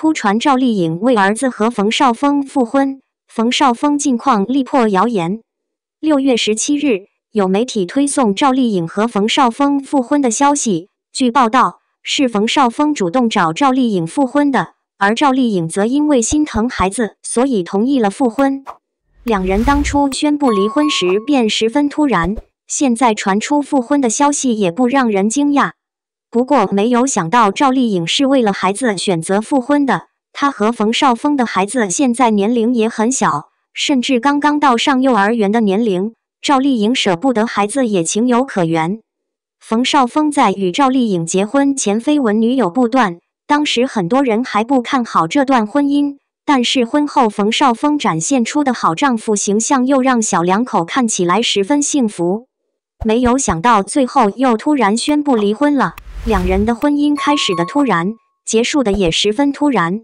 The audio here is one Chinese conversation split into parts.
突传赵丽颖为儿子和冯绍峰复婚，冯绍峰近况力破谣言。六月十七日，有媒体推送赵丽颖和冯绍峰复婚的消息。据报道，是冯绍峰主动找赵丽颖复婚的，而赵丽颖则因为心疼孩子，所以同意了复婚。两人当初宣布离婚时便十分突然，现在传出复婚的消息也不让人惊讶。不过，没有想到赵丽颖是为了孩子选择复婚的。她和冯绍峰的孩子现在年龄也很小，甚至刚刚到上幼儿园的年龄。赵丽颖舍不得孩子，也情有可原。冯绍峰在与赵丽颖结婚前绯闻女友不断，当时很多人还不看好这段婚姻。但是婚后，冯绍峰展现出的好丈夫形象又让小两口看起来十分幸福。没有想到，最后又突然宣布离婚了。两人的婚姻开始的突然，结束的也十分突然。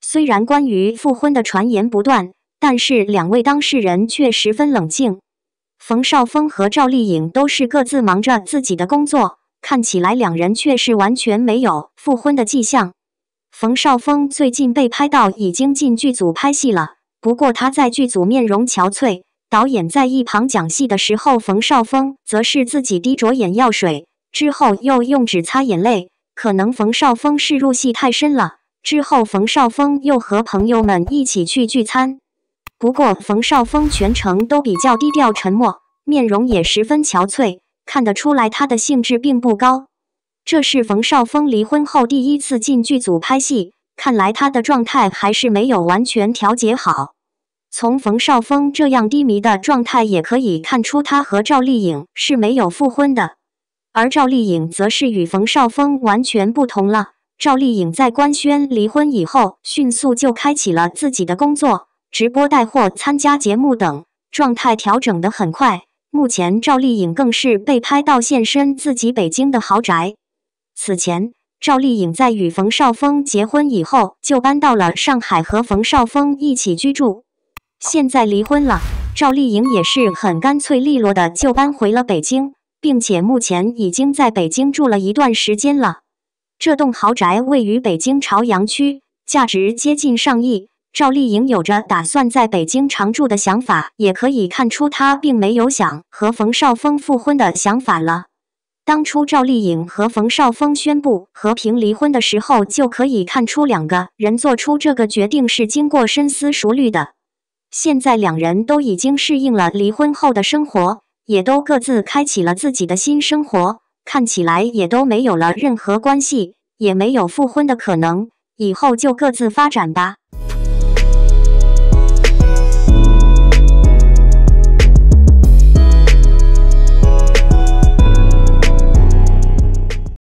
虽然关于复婚的传言不断，但是两位当事人却十分冷静。冯绍峰和赵丽颖都是各自忙着自己的工作，看起来两人却是完全没有复婚的迹象。冯绍峰最近被拍到已经进剧组拍戏了，不过他在剧组面容憔悴。导演在一旁讲戏的时候，冯绍峰则是自己滴着眼药水。之后又用纸擦眼泪，可能冯绍峰是入戏太深了。之后冯绍峰又和朋友们一起去聚餐，不过冯绍峰全程都比较低调沉默，面容也十分憔悴，看得出来他的兴致并不高。这是冯绍峰离婚后第一次进剧组拍戏，看来他的状态还是没有完全调节好。从冯绍峰这样低迷的状态，也可以看出他和赵丽颖是没有复婚的。而赵丽颖则是与冯绍峰完全不同了。赵丽颖在官宣离婚以后，迅速就开启了自己的工作，直播带货、参加节目等，状态调整的很快。目前，赵丽颖更是被拍到现身自己北京的豪宅。此前，赵丽颖在与冯绍峰结婚以后，就搬到了上海和冯绍峰一起居住。现在离婚了，赵丽颖也是很干脆利落的就搬回了北京。并且目前已经在北京住了一段时间了。这栋豪宅位于北京朝阳区，价值接近上亿。赵丽颖有着打算在北京常住的想法，也可以看出她并没有想和冯绍峰复婚的想法了。当初赵丽颖和冯绍峰宣布和平离婚的时候，就可以看出两个人做出这个决定是经过深思熟虑的。现在两人都已经适应了离婚后的生活。也都各自开启了自己的新生活，看起来也都没有了任何关系，也没有复婚的可能，以后就各自发展吧。